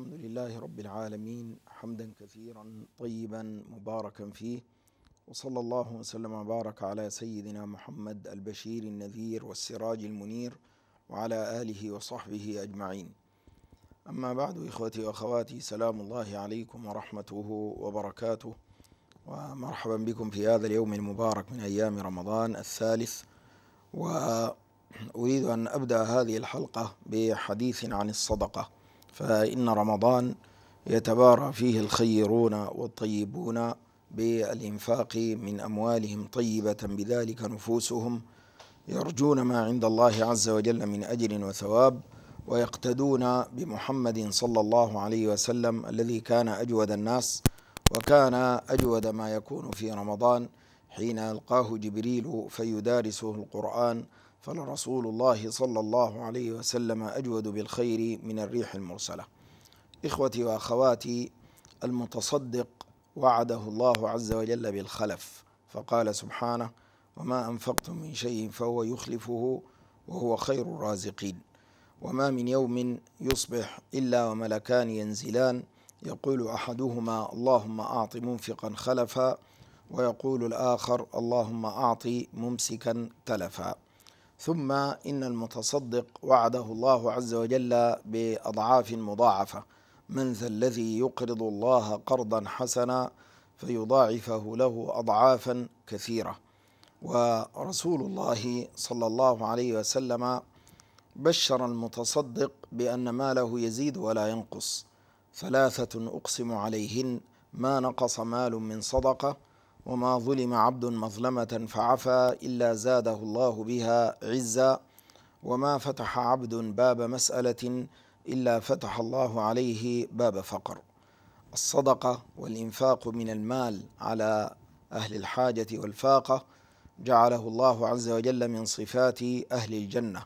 الحمد لله رب العالمين حمدا كثيرا طيبا مباركا فيه وصلى الله وسلم وبارك على سيدنا محمد البشير النذير والسراج المنير وعلى آله وصحبه أجمعين أما بعد إخوتي وأخواتي سلام الله عليكم ورحمته وبركاته ومرحبا بكم في هذا اليوم المبارك من أيام رمضان الثالث وأريد أن أبدأ هذه الحلقة بحديث عن الصدقة فإن رمضان يتبارى فيه الخيرون والطيبون بالإنفاق من أموالهم طيبة بذلك نفوسهم يرجون ما عند الله عز وجل من أجر وثواب ويقتدون بمحمد صلى الله عليه وسلم الذي كان أجود الناس وكان أجود ما يكون في رمضان حين ألقاه جبريل فيدارسه القرآن فلرسول الله صلى الله عليه وسلم أجود بالخير من الريح المرسلة إخوتي وأخواتي المتصدق وعده الله عز وجل بالخلف فقال سبحانه وما أنفقتم من شيء فهو يخلفه وهو خير الرازقين وما من يوم يصبح إلا وملكان ينزلان يقول أحدهما اللهم أعط منفقا خلفا ويقول الآخر اللهم أعط ممسكا تلفا ثم إن المتصدق وعده الله عز وجل بأضعاف مضاعفة من ذا الذي يقرض الله قرضا حسنا فيضاعفه له أضعافا كثيرة ورسول الله صلى الله عليه وسلم بشر المتصدق بأن ماله يزيد ولا ينقص ثلاثة أقسم عليهن ما نقص مال من صدقة وما ظلم عبد مظلمة فعفى إلا زاده الله بها عزا وما فتح عبد باب مسألة إلا فتح الله عليه باب فقر الصدقة والإنفاق من المال على أهل الحاجة والفاقة جعله الله عز وجل من صفات أهل الجنة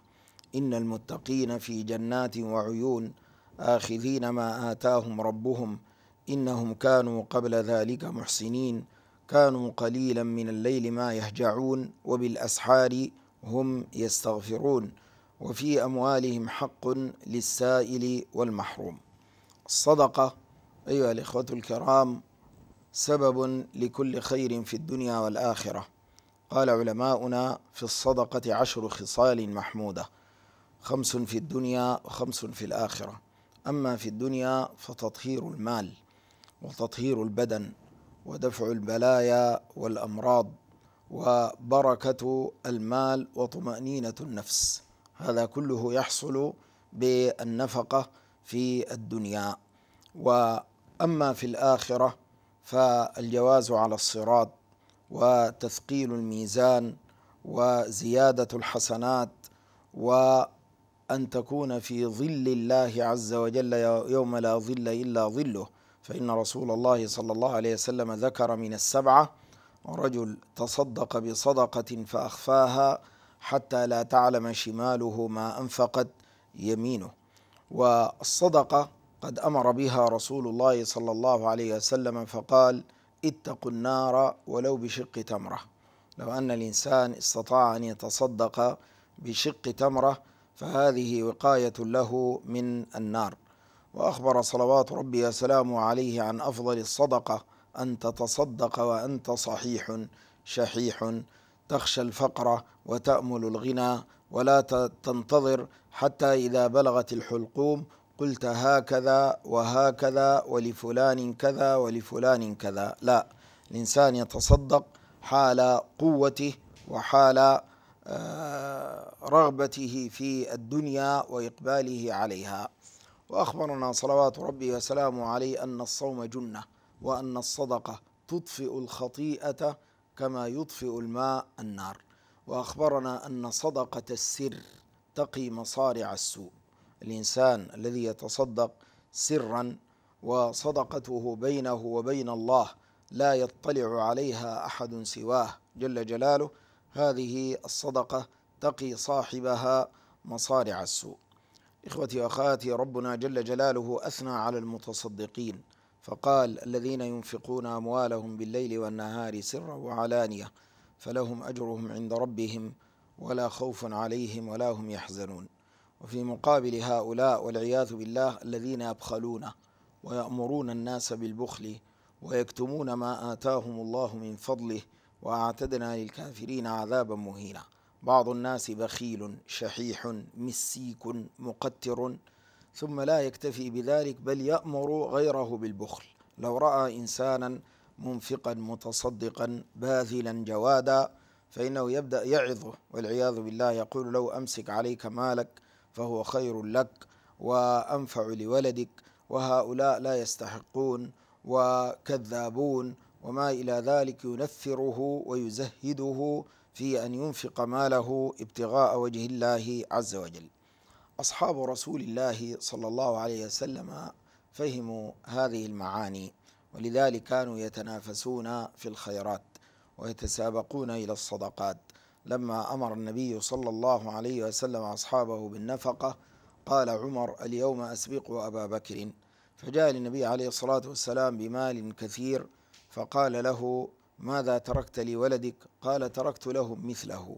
إن المتقين في جنات وعيون آخذين ما آتاهم ربهم إنهم كانوا قبل ذلك محسنين كانوا قليلا من الليل ما يهجعون وبالاسحار هم يستغفرون وفي اموالهم حق للسائل والمحروم الصدقه ايها الاخوه الكرام سبب لكل خير في الدنيا والاخره قال علماؤنا في الصدقه عشر خصال محموده خمس في الدنيا وخمس في الاخره اما في الدنيا فتطهير المال وتطهير البدن ودفع البلايا والامراض وبركه المال وطمانينه النفس هذا كله يحصل بالنفقه في الدنيا واما في الاخره فالجواز على الصراط وتثقيل الميزان وزياده الحسنات وان تكون في ظل الله عز وجل يوم لا ظل الا ظله فإن رسول الله صلى الله عليه وسلم ذكر من السبعة رجل تصدق بصدقة فأخفاها حتى لا تعلم شماله ما أنفقت يمينه والصدقة قد أمر بها رسول الله صلى الله عليه وسلم فقال اتقوا النار ولو بشق تمرة لو أن الإنسان استطاع أن يتصدق بشق تمرة فهذه وقاية له من النار وأخبر صلوات ربي وسلامه عليه عن أفضل الصدقة أن تتصدق وأنت صحيح شحيح تخشى الفقر وتأمل الغنى ولا تنتظر حتى إذا بلغت الحلقوم قلت هكذا وهكذا ولفلان كذا ولفلان كذا لا الإنسان يتصدق حال قوته وحال آه، رغبته في الدنيا وإقباله عليها وأخبرنا صلوات ربي وسلامه عليه أن الصوم جنة وأن الصدقة تطفئ الخطيئة كما يطفئ الماء النار وأخبرنا أن صدقة السر تقي مصارع السوء الإنسان الذي يتصدق سرا وصدقته بينه وبين الله لا يطلع عليها أحد سواه جل جلاله هذه الصدقة تقي صاحبها مصارع السوء إخوتي وأخواتي ربنا جل جلاله أثنى على المتصدقين فقال الذين ينفقون أموالهم بالليل والنهار سرا وعلانية فلهم أجرهم عند ربهم ولا خوف عليهم ولا هم يحزنون وفي مقابل هؤلاء والعياذ بالله الذين يبخلون ويأمرون الناس بالبخل ويكتمون ما آتاهم الله من فضله وأعتدنا للكافرين عذابا مهينا بعض الناس بخيل شحيح مسيك مقتر ثم لا يكتفي بذلك بل يأمر غيره بالبخل لو رأى إنسانا منفقا متصدقا باذلا جوادا فإنه يبدأ يعظه والعياذ بالله يقول لو أمسك عليك مالك فهو خير لك وأنفع لولدك وهؤلاء لا يستحقون وكذابون وما إلى ذلك ينفره ويزهده في أن ينفق ماله ابتغاء وجه الله عز وجل أصحاب رسول الله صلى الله عليه وسلم فهموا هذه المعاني ولذلك كانوا يتنافسون في الخيرات ويتسابقون إلى الصدقات لما أمر النبي صلى الله عليه وسلم أصحابه بالنفقة قال عمر اليوم أسبق أبا بكر فجاء للنبي عليه الصلاة والسلام بمال كثير فقال له ماذا تركت لولدك قال تركت لهم مثله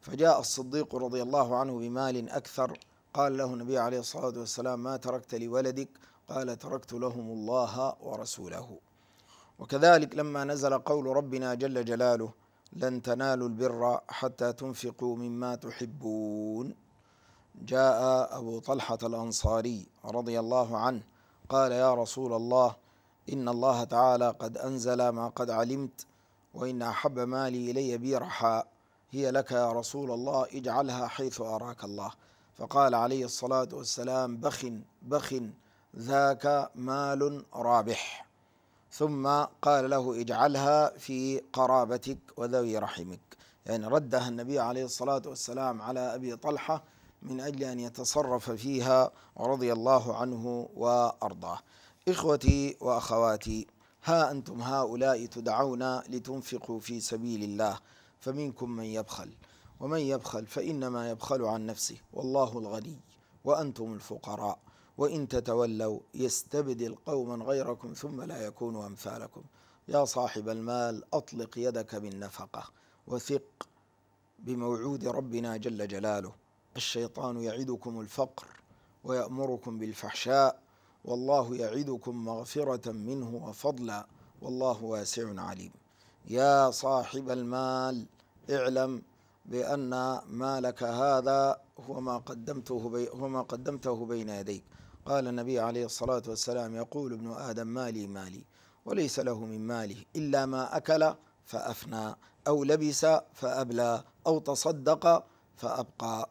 فجاء الصديق رضي الله عنه بمال أكثر قال له النبي عليه الصلاة والسلام ما تركت لولدك قال تركت لهم الله ورسوله وكذلك لما نزل قول ربنا جل جلاله لن تنالوا البر حتى تنفقوا مما تحبون جاء أبو طلحة الأنصاري رضي الله عنه قال يا رسول الله إن الله تعالى قد أنزل ما قد علمت وإن أحب مالي إلي بي رحاء هي لك يا رسول الله اجعلها حيث أراك الله فقال عليه الصلاة والسلام بخ بخ ذاك مال رابح ثم قال له اجعلها في قرابتك وذوي رحمك يعني ردها النبي عليه الصلاة والسلام على أبي طلحة من أجل أن يتصرف فيها رضي الله عنه وأرضاه إخوتي وأخواتي ها أنتم هؤلاء تدعون لتنفقوا في سبيل الله فمنكم من يبخل ومن يبخل فإنما يبخل عن نفسه والله الغني وأنتم الفقراء وإن تتولوا يستبدل قوما غيركم ثم لا يكونوا أمثالكم يا صاحب المال أطلق يدك بالنفقة وثق بموعود ربنا جل جلاله الشيطان يعدكم الفقر ويأمركم بالفحشاء والله يعدكم مغفرة منه وفضلا والله واسع عليم يا صاحب المال اعلم بأن مالك هذا هو ما قدمته بي هو ما قدمته بين يديك قال النبي عليه الصلاة والسلام يقول ابن آدم مالي مالي وليس له من ماله إلا ما أكل فأفنى أو لبس فأبلى أو تصدق فأبقى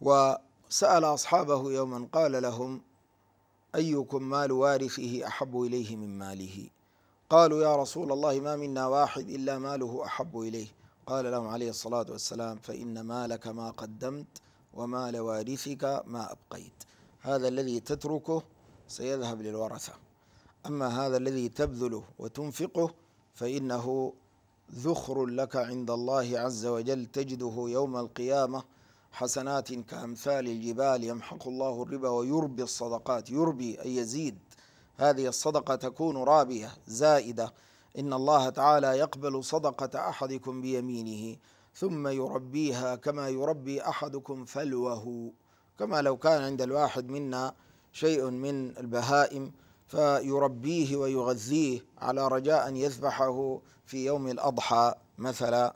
وسأل أصحابه يوما قال لهم أيكم مال وارثه أحب إليه من ماله قالوا يا رسول الله ما منا واحد إلا ماله أحب إليه قال لهم عليه الصلاة والسلام فإن مالك ما قدمت ومال وارثك ما أبقيت هذا الذي تتركه سيذهب للورثة أما هذا الذي تبذله وتنفقه فإنه ذخر لك عند الله عز وجل تجده يوم القيامة حسنات كأمثال الجبال يمحق الله الربا ويربي الصدقات يربي أي يزيد هذه الصدقة تكون رابية زائدة إن الله تعالى يقبل صدقة أحدكم بيمينه ثم يربيها كما يربي أحدكم فلوه كما لو كان عند الواحد منا شيء من البهائم فيربيه ويغذيه على رجاء أن يذبحه في يوم الأضحى مثلا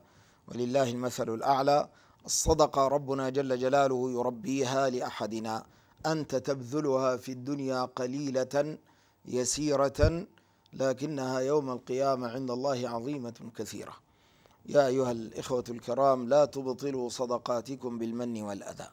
ولله المثل الأعلى صدق ربنا جل جلاله يربيها لأحدنا أنت تبذلها في الدنيا قليلة يسيرة لكنها يوم القيامة عند الله عظيمة كثيرة يا أيها الإخوة الكرام لا تبطلوا صدقاتكم بالمن والأذى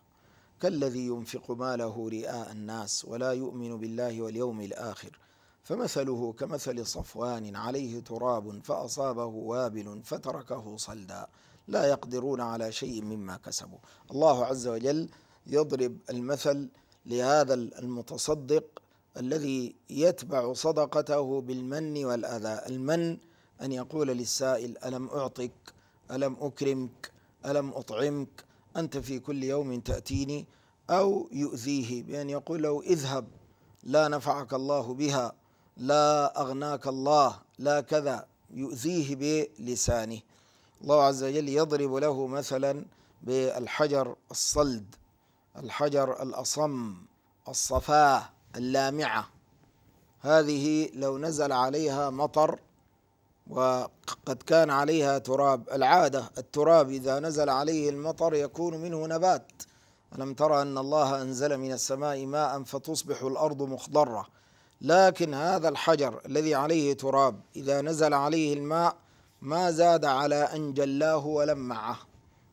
كالذي ينفق ماله رئاء الناس ولا يؤمن بالله واليوم الآخر فمثله كمثل صفوان عليه تراب فأصابه وابل فتركه صلدا لا يقدرون على شيء مما كسبوا الله عز وجل يضرب المثل لهذا المتصدق الذي يتبع صدقته بالمن والأذى المن أن يقول للسائل ألم أعطك ألم أكرمك ألم أطعمك أنت في كل يوم تأتيني أو يؤذيه بأن يقول له اذهب لا نفعك الله بها لا أغناك الله لا كذا يؤذيه بلسانه الله عز وجل يضرب له مثلا بالحجر الصلد الحجر الأصم الصفاة اللامعة هذه لو نزل عليها مطر وقد كان عليها تراب العادة التراب إذا نزل عليه المطر يكون منه نبات ألم ترى أن الله أنزل من السماء ماء فتصبح الأرض مخضرة لكن هذا الحجر الذي عليه تراب إذا نزل عليه الماء ما زاد على أن جلاه ولمعه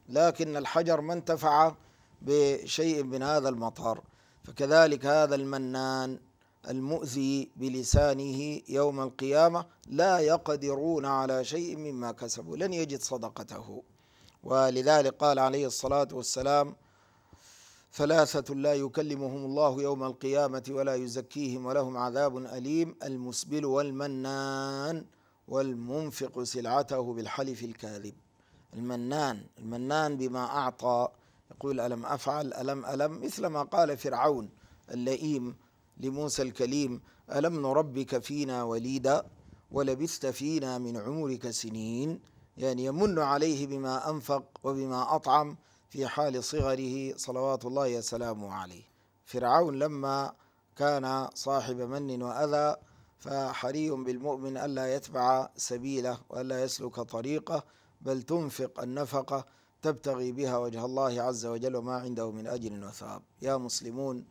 لكن الحجر ما انتفع بشيء من هذا المطر فكذلك هذا المنان المؤذي بلسانه يوم القيامة لا يقدرون على شيء مما كسبوا لن يجد صدقته ولذلك قال عليه الصلاة والسلام ثلاثة لا يكلمهم الله يوم القيامة ولا يزكيهم ولهم عذاب أليم المسبل والمنان والمنفق سلعته بالحلف الكاذب المنان المنان بما أعطى يقول ألم أفعل ألم ألم مثل ما قال فرعون اللئيم لموسى الكليم ألم نربك فينا وليدا ولبثت فينا من عمرك سنين يعني يمن عليه بما أنفق وبما أطعم في حال صغره صلوات الله وسلامه عليه فرعون لما كان صاحب من وأذى فحري بالمؤمن ألا يتبع سبيله وألا يسلك طريقه بل تنفق النفقة تبتغي بها وجه الله عز وجل وما عنده من أجر وثواب يا مسلمون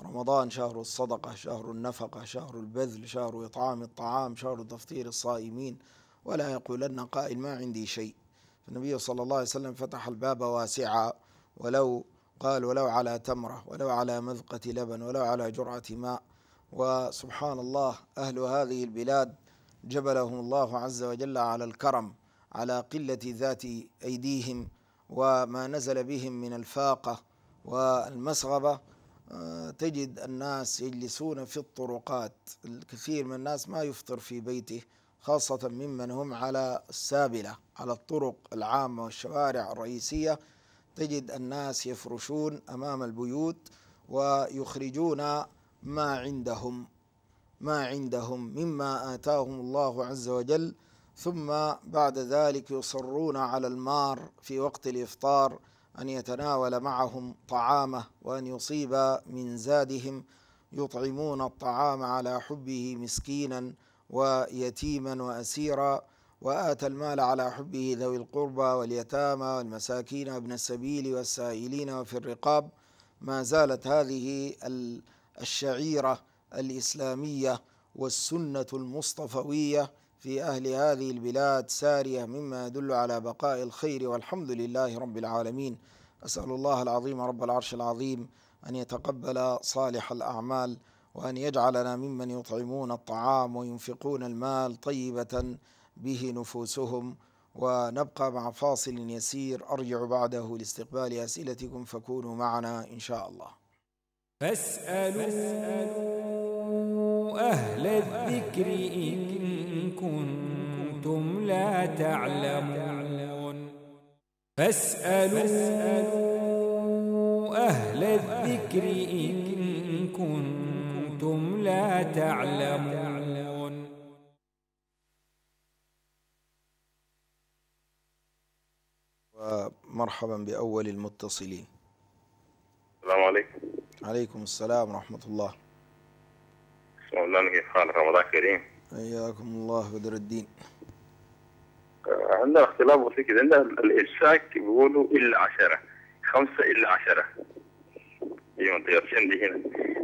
رمضان شهر الصدقة شهر النفقة شهر البذل شهر إطعام الطعام شهر تفطير الصائمين ولا يقولن قائل ما عندي شيء فالنبي صلى الله عليه وسلم فتح الباب واسعا ولو قال ولو على تمرة ولو على مذقة لبن ولو على جرعة ماء وسبحان الله أهل هذه البلاد جبلهم الله عز وجل على الكرم على قلة ذات أيديهم وما نزل بهم من الفاقة والمسغبة آه، تجد الناس يجلسون في الطرقات الكثير من الناس ما يفطر في بيته خاصة ممن هم على السابلة على الطرق العامة والشوارع الرئيسية تجد الناس يفرشون أمام البيوت ويخرجون ما عندهم ما عندهم مما آتاهم الله عز وجل ثم بعد ذلك يصرون على المار في وقت الإفطار أن يتناول معهم طعامه وأن يصيب من زادهم يطعمون الطعام على حبه مسكينا ويتيما وأسيرا وآتى المال على حبه ذوي القربى واليتامى والمساكين وابن السبيل والسائلين وفي الرقاب ما زالت هذه ال الشعيرة الإسلامية والسنة المصطفوية في أهل هذه البلاد سارية مما يدل على بقاء الخير والحمد لله رب العالمين أسأل الله العظيم رب العرش العظيم أن يتقبل صالح الأعمال وأن يجعلنا ممن يطعمون الطعام وينفقون المال طيبة به نفوسهم ونبقى مع فاصل يسير أرجع بعده لاستقبال أسئلتكم فكونوا معنا إن شاء الله فاسألوا أهل الذكر إن كنتم لا تعلمون فاسألوا أهل الذكر إن كنتم لا تعلمون ومرحبا بأول المتصلين السلام عليكم عليكم السلام ورحمة الله بسم الله كيف حالك رمضان كريم حياكم الله بدر الدين آه، عندنا اختلاف بسيط كده عندنا الإمساك بيقولوا إلا عشرة خمسة إلا عشرة في منطقة دي هنا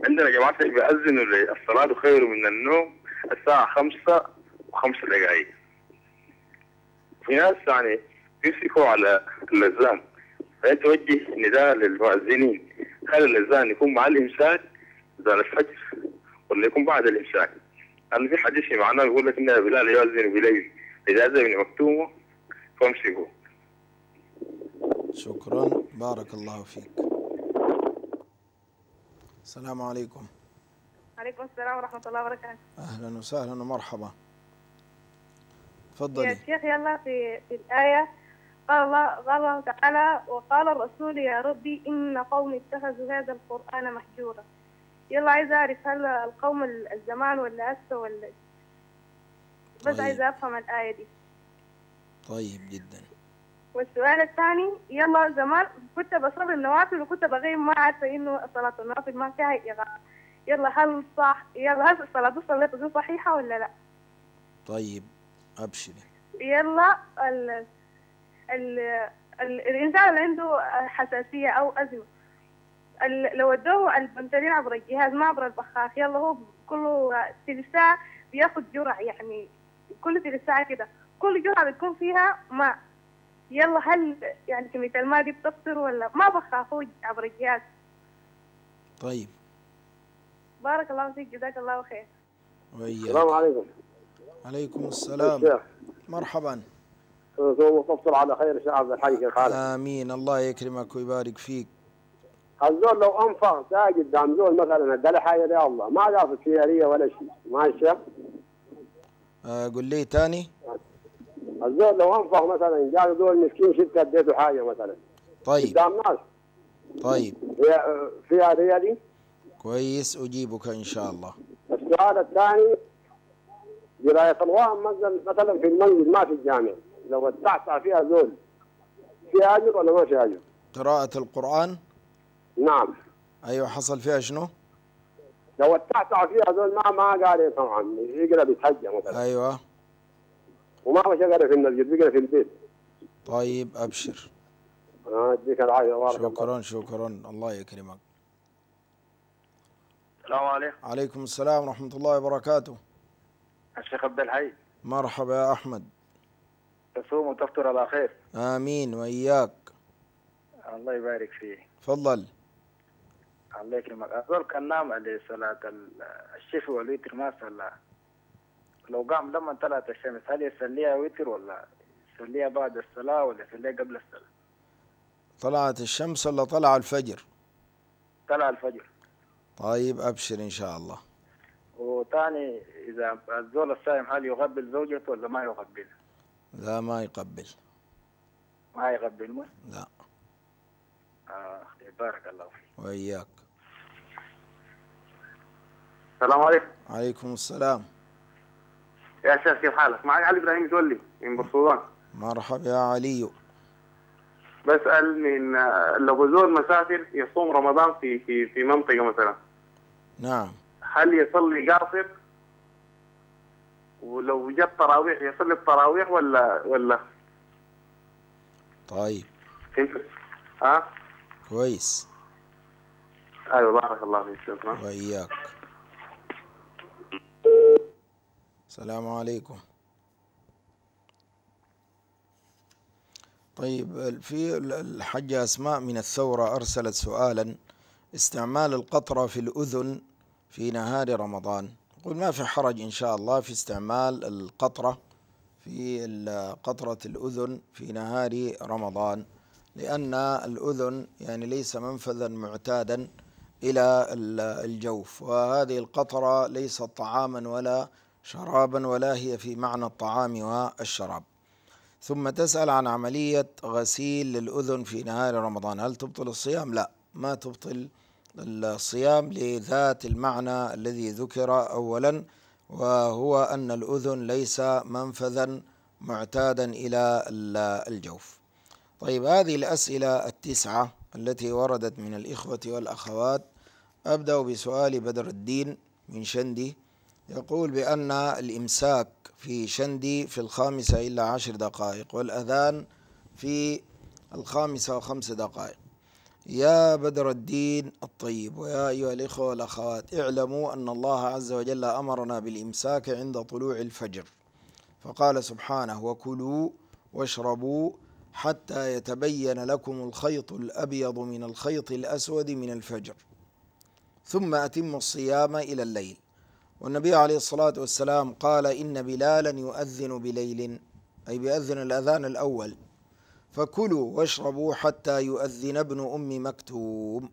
عندنا جماعة بيأذنوا الصلاة خير من النوم الساعة خمسة وخمس دقايق في ناس يعني بيمسكوا على اللزام فانت توجه نداء للمؤذنين هل الاذان يكون مع الامساك اذان الفجر ولا يكون بعد الامساك؟ انا في حديث معناه يقول لك ان بلال يؤذن بليل اذا اذن مكتومه فامسكوا. شكرا بارك الله فيك السلام عليكم عليكم السلام ورحمة الله وبركاته أهلا وسهلا ومرحبا تفضلي يا شيخ يلا في, في الآية قال الله تعالى وقال الرسول يا ربي إن قومي اتخذوا هذا القرآن محجورا يلا عايزة أعرف هل القوم الزمان ولا هسه ولا إيه؟ بس طيب. عايزة أفهم الآية دي طيب جدا والسؤال الثاني يلا زمان كنت بصلي النوافل وكنت بغيب ما عارفة إنه صلاة النوافل ما فيها إغاثة يلا هل صح يلا هل الصلاة دي صحيحة ولا لا؟ طيب أبشري يلا الإنسان اللي عنده حساسية أو أزمة لو ادوه البنتلين عبر الجهاز ما عبر البخاخ يلا هو كل تلت ساعة بياخذ جرعة يعني كل تلت ساعة كده كل جرعة بتكون فيها ماء يلا هل يعني كمية الماء دي بتفطر ولا ما بخاخ هو عبر الجهاز طيب بارك الله فيك جزاك الله خير السلام عليكم عليكم السلام مرحبا وتفصل على خير شعب الحي كيف امين الله يكرمك ويبارك فيك الزول لو انفق ساجد قدام زول مثلا ادى حاجه يا الله ما دافت سياريه ولا شيء ماشي آه، قول لي ثاني الزول لو انفق مثلا جاء زول مسكين شفت اديته حاجه مثلا طيب قدام ناس طيب فيها ريالي كويس اجيبك ان شاء الله السؤال الثاني قرايه الوهم مثلا في المنزل ما في الجامع لو التعتع فيها ذول فيها اجر ولا ما فيها اجر؟ قراءة القرآن؟ نعم ايوه حصل فيها شنو؟ لو التعتع فيها ذول ما ما قاري طبعا يقرا بيتحجى مثلا ايوه وما مش يقرا في المسجد يقرا في البيت طيب ابشر يديك العافيه بارك شكرا شكرا الله يكرمك السلام عليكم عليكم السلام ورحمه الله وبركاته الشيخ عبد الحي مرحبا يا احمد تصوم وتفطر على خير امين واياك الله يبارك فيك تفضل الله يكرمك أزول كان نام عليه صلاة الشيخ والوتر ما صلى لو قام لما طلعت الشمس هل يصليها وتر ولا يصليها بعد الصلاة ولا يصليها قبل الصلاة طلعت الشمس ولا طلع الفجر طلع الفجر طيب أبشر إن شاء الله وثاني إذا الزول الصائم هل يغبل زوجته ولا ما يغبلها لا ما يقبل ما يقبل ما؟ لا آه بارك الله فيك وإياك السلام عليكم عليكم السلام يا شيخ كيف حالك؟ معك علي إبراهيم تولي من برسوان مرحبا يا علي بسأل من آه، لو زول مسافر يصوم رمضان في في في منطقة مثلا نعم هل يصلي قاصر ولو جت تراويح يصلي التراويح ولا ولا طيب ها أه؟ كويس ايوه بارك الله فيك شكرا وياك السلام عليكم طيب في الحجة أسماء من الثورة أرسلت سؤالا استعمال القطرة في الأذن في نهار رمضان يقول ما في حرج إن شاء الله في استعمال القطرة في قطرة الأذن في نهار رمضان لأن الأذن يعني ليس منفذا معتادا إلى الجوف وهذه القطرة ليست طعاما ولا شرابا ولا هي في معنى الطعام والشراب ثم تسأل عن عملية غسيل للأذن في نهار رمضان هل تبطل الصيام؟ لا ما تبطل الصيام لذات المعنى الذي ذكر أولا وهو أن الأذن ليس منفذا معتادا إلى الجوف طيب هذه الأسئلة التسعة التي وردت من الإخوة والأخوات أبدأ بسؤال بدر الدين من شندي يقول بأن الإمساك في شندي في الخامسة الا عشر دقائق والأذان في الخامسة وخمس دقائق يا بدر الدين الطيب ويا أيها الإخوة والأخوات اعلموا أن الله عز وجل أمرنا بالإمساك عند طلوع الفجر فقال سبحانه وكلوا واشربوا حتى يتبين لكم الخيط الأبيض من الخيط الأسود من الفجر ثم أتموا الصيام إلى الليل والنبي عليه الصلاة والسلام قال إن بلالا يؤذن بليل أي بيأذن الأذان الأول فكلوا واشربوا حتى يؤذن ابن أم مكتوم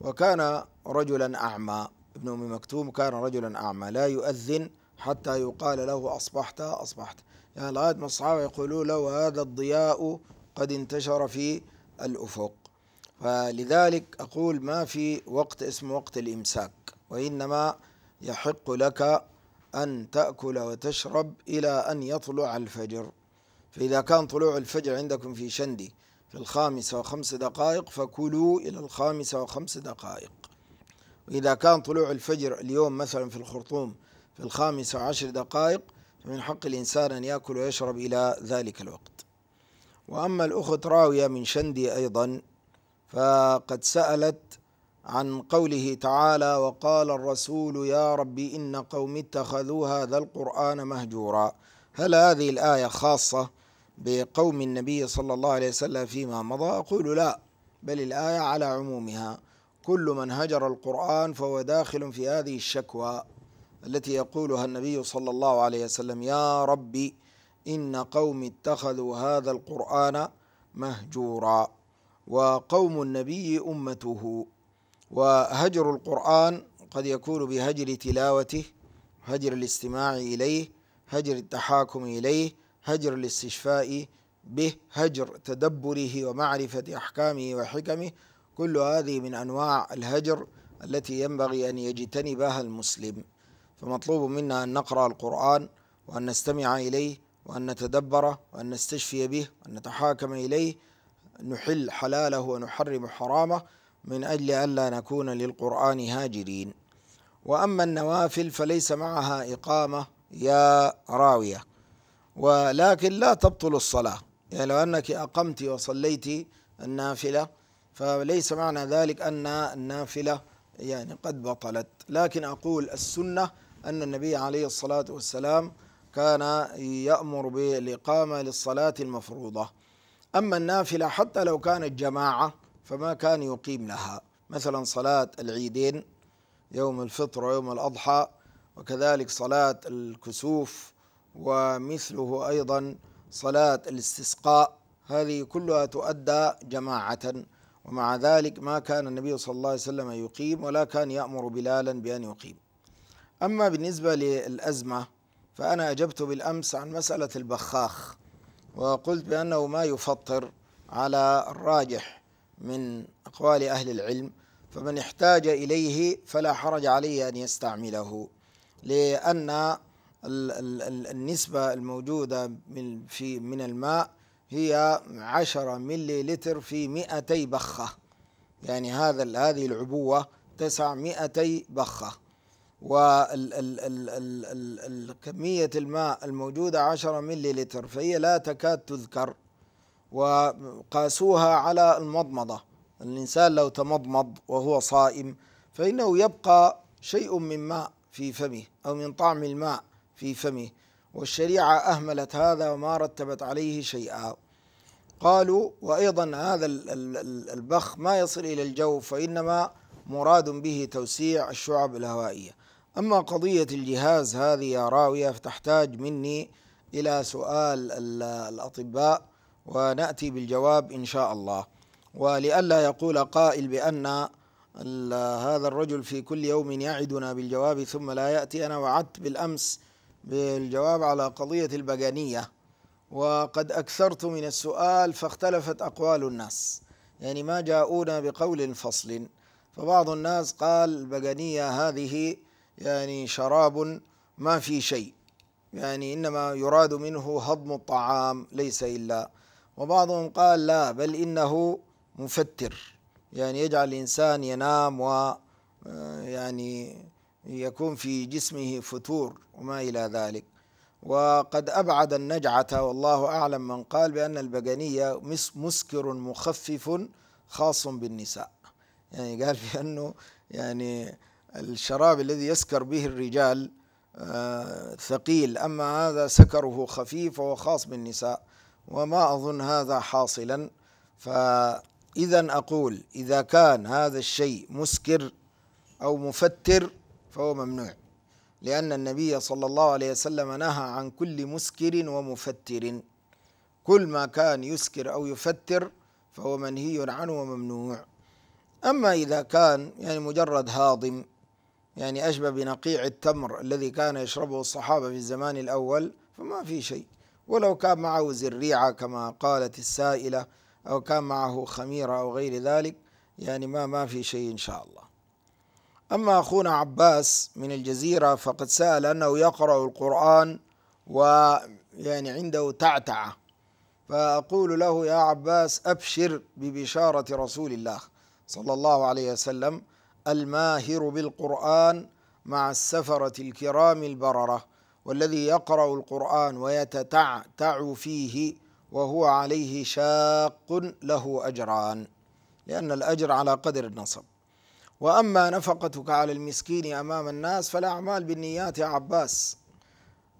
وكان رجلا أعمى ابن أم مكتوم كان رجلا أعمى لا يؤذن حتى يقال له أصبحت أصبحت يعني لغاية ما الصحابة يقولوا له هذا الضياء قد انتشر في الأفق فلذلك أقول ما في وقت اسمه وقت الإمساك وإنما يحق لك أن تأكل وتشرب إلى أن يطلع الفجر فإذا كان طلوع الفجر عندكم في شندي في الخامسة وخمس دقائق فكلوا إلى الخامسة وخمس دقائق وإذا كان طلوع الفجر اليوم مثلا في الخرطوم في الخامسة وعشر دقائق فمن حق الإنسان أن يأكل ويشرب إلى ذلك الوقت وأما الأخت راوية من شندي أيضا فقد سألت عن قوله تعالى وقال الرسول يا ربي إن قوم اتخذوا هذا القرآن مهجورا هل هذه الآية خاصة بقوم النبي صلى الله عليه وسلم فيما مضى أقول لا بل الآية على عمومها كل من هجر القرآن فهو داخل في هذه الشكوى التي يقولها النبي صلى الله عليه وسلم يا ربي إن قوم اتخذوا هذا القرآن مهجورا وقوم النبي أمته وهجر القرآن قد يكون بهجر تلاوته هجر الاستماع إليه هجر التحاكم إليه هجر الاستشفاء به هجر تدبره ومعرفة أحكامه وحكمه كل هذه من أنواع الهجر التي ينبغي أن يجتنبها المسلم فمطلوب منا أن نقرأ القرآن وأن نستمع إليه وأن نتدبره وأن نستشفي به وأن نتحاكم إليه نحل حلاله ونحرم حرامه من أجل ألا نكون للقرآن هاجرين وأما النوافل فليس معها إقامة يا راوية ولكن لا تبطل الصلاة يعني لو أنك أقمت وصليت النافلة فليس معنى ذلك أن النافلة يعني قد بطلت لكن أقول السنة أن النبي عليه الصلاة والسلام كان يأمر بالإقامة للصلاة المفروضة أما النافلة حتى لو كانت جماعة فما كان يقيم لها مثلا صلاة العيدين يوم الفطر ويوم الأضحى وكذلك صلاة الكسوف ومثله أيضا صلاة الاستسقاء هذه كلها تؤدى جماعة ومع ذلك ما كان النبي صلى الله عليه وسلم يقيم ولا كان يأمر بلالا بأن يقيم أما بالنسبة للأزمة فأنا أجبت بالأمس عن مسألة البخاخ وقلت بأنه ما يفطر على الراجح من أقوال أهل العلم فمن احتاج إليه فلا حرج عليه أن يستعمله لأن النسبة الموجودة من في من الماء هي 10 ملي لتر في 200 بخة يعني هذا هذه العبوة تسع مئتي بخة وكمية الماء الموجودة 10 ملي لتر فهي لا تكاد تذكر وقاسوها على المضمضة الإنسان لو تمضمض وهو صائم فإنه يبقى شيء من ماء في فمه أو من طعم الماء في فمه والشريعة أهملت هذا وما رتبت عليه شيئا قالوا وأيضا هذا البخ ما يصل إلى الجوف وإنما مراد به توسيع الشعب الهوائية أما قضية الجهاز هذه يا راوية فتحتاج مني إلى سؤال الأطباء ونأتي بالجواب إن شاء الله ولئلا يقول قائل بأن هذا الرجل في كل يوم يعدنا بالجواب ثم لا يأتي أنا وعدت بالأمس بالجواب على قضية البجانية وقد أكثرت من السؤال فاختلفت أقوال الناس يعني ما جاءونا بقول فصل فبعض الناس قال البجانية هذه يعني شراب ما في شيء يعني إنما يراد منه هضم الطعام ليس إلا وبعضهم قال لا بل إنه مفتر يعني يجعل الإنسان ينام و آه، يعني يكون في جسمه فتور وما إلى ذلك وقد أبعد النجعة والله أعلم من قال بأن البقنية مسكر مخفف خاص بالنساء يعني قال بأنه يعني الشراب الذي يسكر به الرجال آه، ثقيل أما هذا سكره خفيف وهو خاص بالنساء وما أظن هذا حاصلا ف إذا أقول إذا كان هذا الشيء مسكر أو مفتر فهو ممنوع لأن النبي صلى الله عليه وسلم نهى عن كل مسكر ومفتر كل ما كان يسكر أو يفتر فهو منهي عنه وممنوع أما إذا كان يعني مجرد هاضم يعني أشبه بنقيع التمر الذي كان يشربه الصحابة في الزمان الأول فما في شيء ولو كان معه زريعة كما قالت السائلة أو كان معه خميرة أو غير ذلك يعني ما ما في شيء إن شاء الله أما أخونا عباس من الجزيرة فقد سأل أنه يقرأ القرآن ويعني عنده تعتعة فأقول له يا عباس أبشر ببشارة رسول الله صلى الله عليه وسلم الماهر بالقرآن مع السفرة الكرام البررة والذي يقرأ القرآن ويتتعتع فيه وهو عليه شاق له أجران لأن الأجر على قدر النصب وأما نفقتك على المسكين أمام الناس فالأعمال بالنيات يا عباس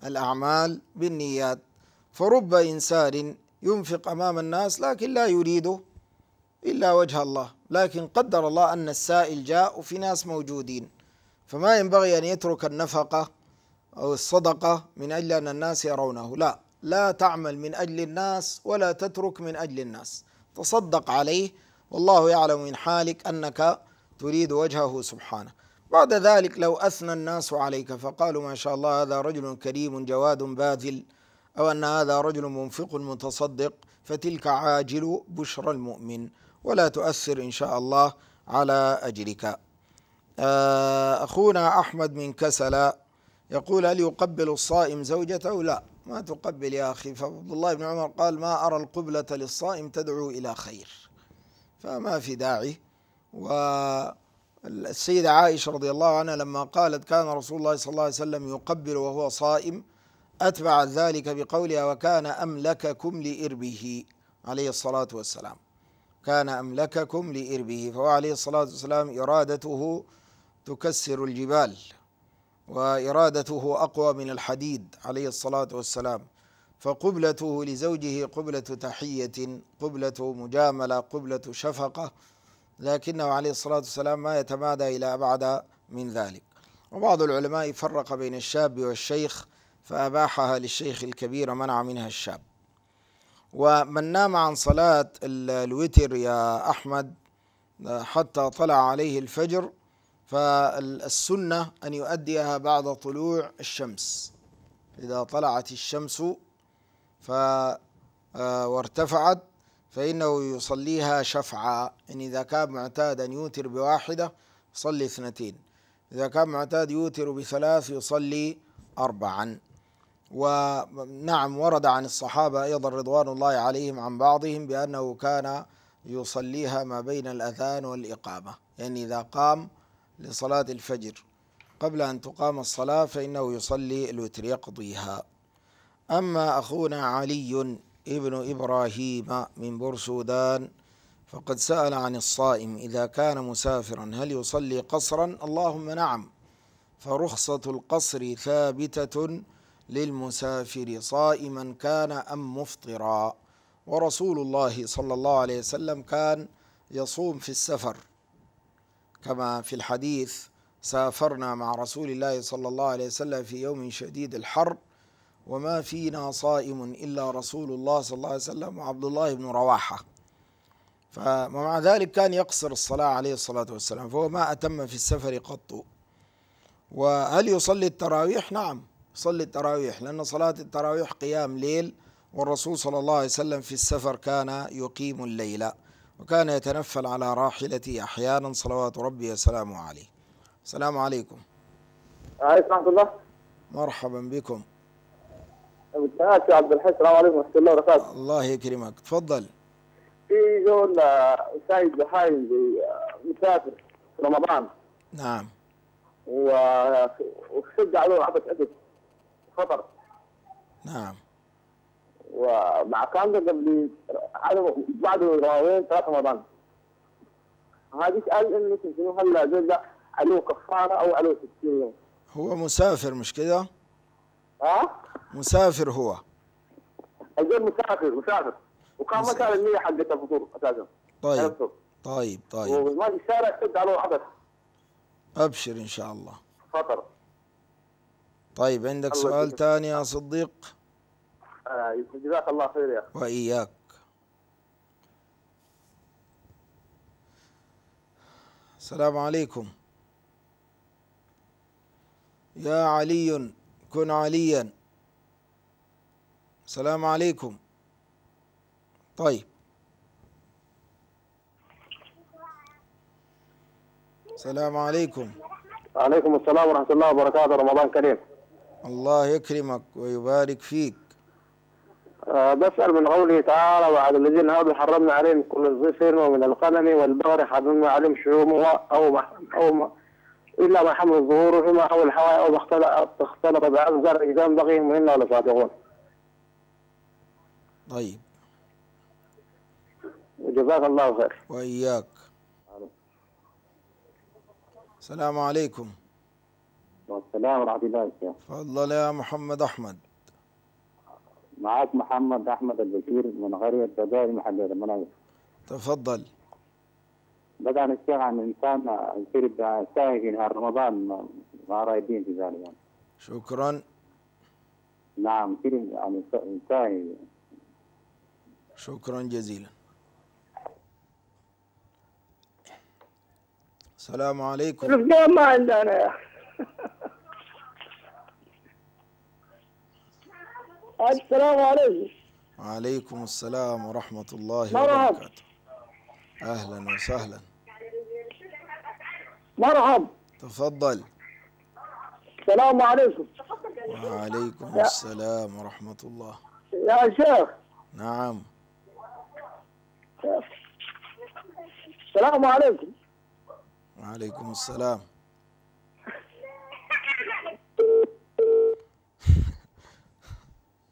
الأعمال بالنيات فرب إنسان ينفق أمام الناس لكن لا يريده إلا وجه الله لكن قدر الله أن السائل جاء وفي ناس موجودين فما ينبغي أن يترك النفقة أو الصدقة من أجل أن الناس يرونه لا لا تعمل من أجل الناس ولا تترك من أجل الناس تصدق عليه والله يعلم من حالك أنك تريد وجهه سبحانه بعد ذلك لو أثنى الناس عليك فقالوا ما شاء الله هذا رجل كريم جواد باذل أو أن هذا رجل منفق متصدق فتلك عاجل بشرى المؤمن ولا تؤثر إن شاء الله على أجرك آه، أخونا أحمد من كسلا يقول هل يقبل الصائم زوجته لا ما تقبل يا أخي فعبد الله بن عمر قال ما أرى القبلة للصائم تدعو إلى خير فما في داعي والسيدة عائشة رضي الله عنها لما قالت كان رسول الله صلى الله عليه وسلم يقبل وهو صائم أتبعت ذلك بقولها وكان أملككم لإربه عليه الصلاة والسلام كان أملككم لإربه فهو عليه الصلاة والسلام إرادته تكسر الجبال وإرادته أقوى من الحديد عليه الصلاة والسلام فقبلته لزوجه قبلة تحية قبلة مجاملة قبلة شفقة لكنه عليه الصلاة والسلام ما يتمادى إلى أبعد من ذلك وبعض العلماء فرق بين الشاب والشيخ فأباحها للشيخ الكبير منع منها الشاب ومن نام عن صلاة الوتر يا أحمد حتى طلع عليه الفجر فالسنة أن يؤديها بعد طلوع الشمس إذا طلعت الشمس ف آه، وارتفعت فإنه يصليها شفعا إن إذا كان معتاد أن يوتر بواحدة يصلي اثنتين إذا كان معتاد يوتر بثلاث يصلي أربعا ونعم ورد عن الصحابة أيضا رضوان الله عليهم عن بعضهم بأنه كان يصليها ما بين الأذان والإقامة يعني إذا قام لصلاة الفجر قبل أن تقام الصلاة فإنه يصلي الوتر يقضيها أما أخونا علي ابن إبراهيم من بورسودان فقد سأل عن الصائم إذا كان مسافرا هل يصلي قصرا اللهم نعم فرخصة القصر ثابتة للمسافر صائما كان أم مفطرا ورسول الله صلى الله عليه وسلم كان يصوم في السفر كما في الحديث سافرنا مع رسول الله صلى الله عليه وسلم في يوم شديد الحر وما فينا صائم إلا رسول الله صلى الله عليه وسلم وعبد الله بن رواحة فمع ذلك كان يقصر الصلاة عليه الصلاة والسلام فهو ما أتم في السفر قط وهل يصلي التراويح؟ نعم يصلي التراويح لأن صلاة التراويح قيام ليل والرسول صلى الله عليه وسلم في السفر كان يقيم الليل وكان يتنفل على راحلته أحيانا صلوات ربي وسلامه عليه السلام عليكم عليكم ورحمة الله مرحبا بكم يا عبد الحي السلام عليكم ورحمة الله وبركاته الله يكرمك تفضل في زول آه، سايد بحايل مسافر في رمضان نعم آه، وشد عليه له عبس خطر نعم ومع كان قبل بعد رمضان ثلاث رمضان هذيك قال انه شنو هلا زول عليه كفاره او عليه 60 يوم هو مسافر مش كذا؟ ها؟ مسافر هو اجل مسافر مسافر وكان ما كان النية حقت الفطور اساسا طيب طيب طيب وما في الشارع سد عليه حدث ابشر ان شاء الله فطر طيب عندك سؤال ثاني يا صديق؟ آه، جزاك الله خير يا اخي واياك السلام عليكم يا علي كن عليا السلام عليكم طيب السلام عليكم وعليكم السلام ورحمة الله وبركاته رمضان كريم الله يكرمك ويبارك فيك آه، بسأل من قوله تعالى وعلى الذين هادوا حرمنا عليهم كل الظفر ومن القلم والبغر حرمنا عليهم شعوم أو ما أو إلا ما حمل الظهور وما حول الحوايا أو اختلط بعض زرع ينبغيهم إنا لصادقون. طيب. وجزاك الله خير. وإياك. السلام عليكم. والسلام ورحمة الله وبركاته. تفضل يا محمد أحمد. معاك محمد احمد البشير من غرية الدجاج محمد المنايا تفضل بدأ نشتغل عن الانسان يصير ساهي في نهار رمضان ما رايدين في ذلك يعني. شكرا نعم يصير يعني ساهي شكرا جزيلا السلام عليكم ما عندنا يا اخي السلام عليكم وعليكم السلام ورحمة الله مرحب. وبركاته أهلا وسهلا مرحب تفضل السلام عليكم وعليكم يا. السلام ورحمة الله يا شيخ نعم السلام عليكم وعليكم السلام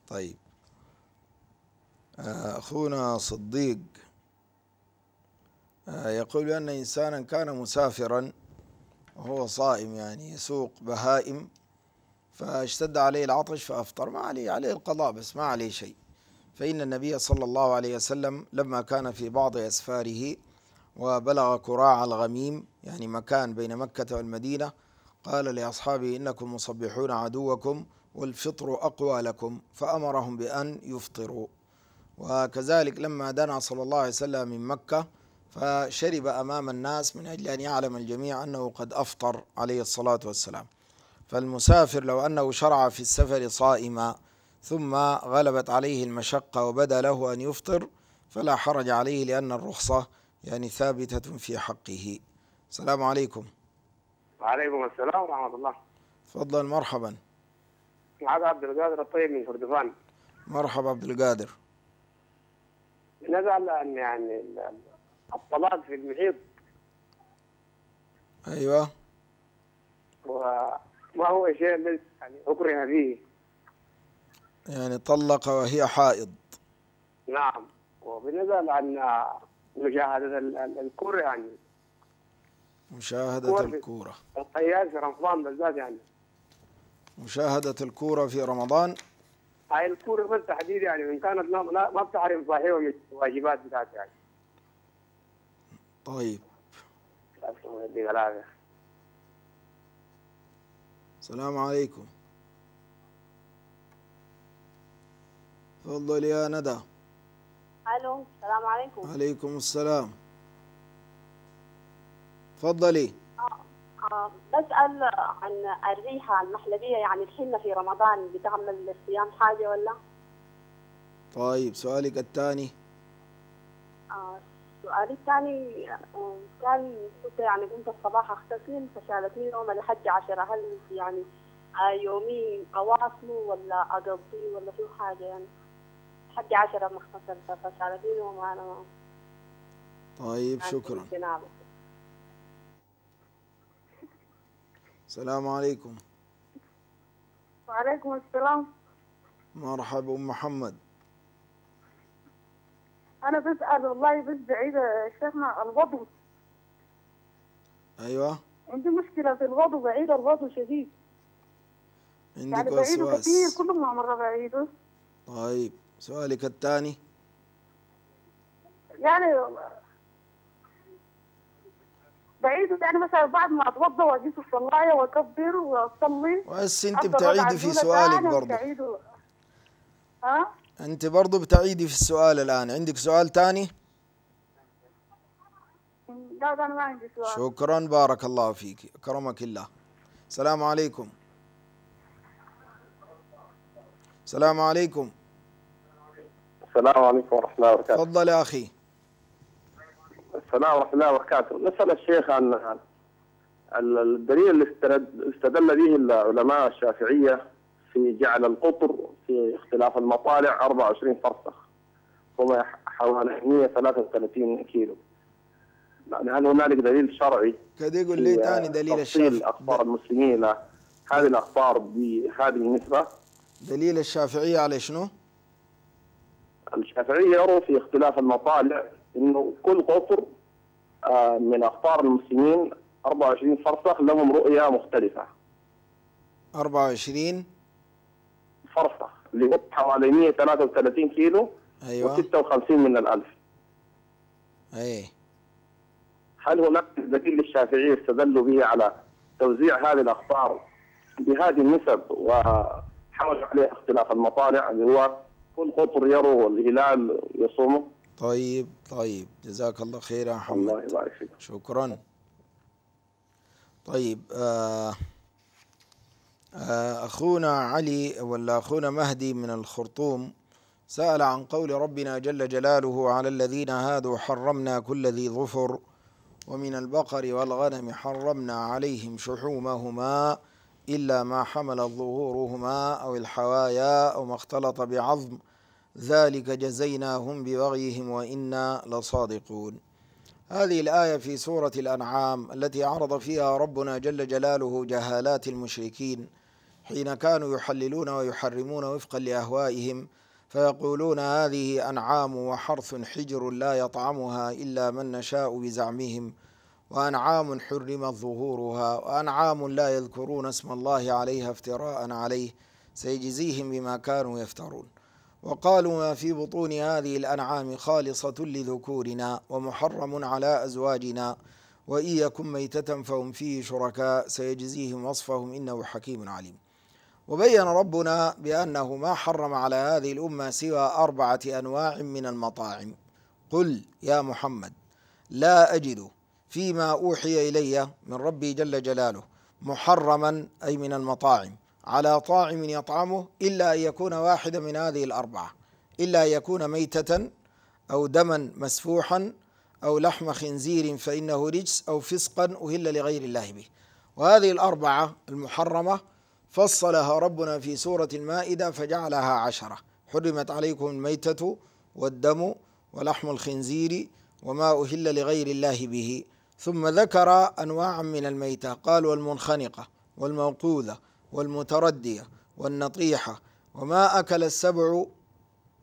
طيب آه، أخونا صديق آه، يقول أن إنسانا كان مسافرا وهو صائم يعني يسوق بهائم فاشتد عليه العطش فأفطر ما عليه عليه القضاء بس ما عليه شيء فإن النبي صلى الله عليه وسلم لما كان في بعض أسفاره وبلغ كراع الغميم يعني مكان بين مكة والمدينة قال لأصحابه إنكم مصبحون عدوكم والفطر أقوى لكم فأمرهم بأن يفطروا وكذلك لما دنا صلى الله عليه وسلم من مكة فشرب أمام الناس من أجل أن يعلم الجميع أنه قد أفطر عليه الصلاة والسلام فالمسافر لو أنه شرع في السفر صائما ثم غلبت عليه المشقة وبدا له أن يفطر فلا حرج عليه لأن الرخصة يعني ثابتة في حقه السلام عليكم وعليكم السلام ورحمة الله تفضل مرحبا معاذ عبد القادر الطيب من كردفان مرحبا عبد القادر نزل أن يعني الطلاق في المحيط أيوة وما هو الشيء الذي يعني أكره فيه يعني طلق وهي حائض نعم وبنزل عن مشاهدة الكرة يعني مشاهدة الكورة القياس في رمضان بالذات يعني مشاهدة الكورة في رمضان هاي الكورة بالتحديد يعني وإن كانت ما بتعرف صحيح الواجبات بتاعتها يعني طيب السلام عليكم تفضل يا ندى الو السلام عليكم عليكم السلام تفضلي بسال عن الريحه المحلبيه يعني الحين في رمضان بتعمل للصيام حاجه ولا؟ طيب سؤالك الثاني آه، سؤالي الثاني كان آه، كنت يعني كنت الصباح اغتسل فشالتني يوم الحج عشرة هل يعني يومي اواصله ولا اقضيه ولا شو حاجه يعني الحج عشرة مختصر اغتسلت فشالتني يوم انا طيب يعني شكرا السلام عليكم وعليكم السلام مرحبا ام محمد انا بسال والله بس بعيده شيخنا الوضو ايوه عندي مشكله في الوضو بعيد الوضو شديد عندك يعني وسواس بعيده كثير كل ما مره بعيده طيب سؤالك الثاني يعني بعيد يعني مثلا بعد ما اتوضى واجي في الصلايه واكبر واصلي بس انت بتعيدي في سؤالك يعني برضه ها انت برضه بتعيدي في السؤال الان عندك سؤال ثاني؟ لا انا ما عندي سؤال شكرا بارك الله فيك كرمك الله السلام عليكم السلام عليكم السلام عليكم ورحمه الله وبركاته تفضل يا اخي السلام ورحمه الله وبركاته نسال الشيخ عن الدليل اللي استدل به العلماء الشافعيه في جعل القطر في اختلاف المطالع 24 فرسخ وما حوالي 133 كيلو يعني هل هنالك دليل شرعي كذا يقول لي ثاني دليل الشافعي اخبار المسلمين هذه الاخبار بهذه النسبه دليل الشافعيه على شنو؟ الشافعيه يروا في اختلاف المطالع انه كل قطر آه، من اقطار المسلمين 24 فرسخ لهم رؤيه مختلفه 24 فرسخ اللي هو حوالي 133 كيلو ايوه و56 من الالف اي هل هناك دليل للشافعيه استدلوا به على توزيع هذه الاقطار بهذه النسب وحاول عليه اختلاف المطالع اللي هو كل قطر يروا الهلال يصومه طيب طيب جزاك الله خير يا محمد الله يبارك فيك شكرا طيب آه آه أخونا علي ولا أخونا مهدي من الخرطوم سأل عن قول ربنا جل جلاله على الذين هادوا حرمنا كل ذي ظفر ومن البقر والغنم حرمنا عليهم شحومهما إلا ما حمل ظهورهما أو الحوايا أو ما اختلط بعظم ۖ ذلك جزيناهم ببغيهم وإنا لصادقون هذه الآية في سورة الأنعام التي عرض فيها ربنا جل جلاله جهالات المشركين حين كانوا يحللون ويحرمون وفقا لأهوائهم فيقولون هذه أنعام وحرث حجر لا يطعمها إلا من نشاء بزعمهم وأنعام حرمت ظهورها وأنعام لا يذكرون اسم الله عليها افتراء عليه سيجزيهم بما كانوا يفترون وقالوا ما في بطون هذه الأنعام خالصة لذكورنا ومحرم على أزواجنا وإن يكن ميتة فهم فيه شركاء سيجزيهم وصفهم إنه حكيم عليم وبين ربنا بأنه ما حرم على هذه الأمة سوى أربعة أنواع من المطاعم قل يا محمد لا أجد فيما أوحي إلي من ربي جل جلاله محرما أي من المطاعم على طاعم يطعمه إلا أن يكون واحدا من هذه الأربعة إلا أن يكون ميتة أو دما مسفوحا أو لحم خنزير فإنه رجس أو فسقا أهل لغير الله به وهذه الأربعة المحرمة فصلها ربنا في سورة المائدة فجعلها عشرة حرمت عليكم الميتة والدم ولحم الخنزير وما أهل لغير الله به ثم ذكر أنواعا من الميتة قال والمنخنقة والموقوذة والمتردية والنطيحة وما أكل السبع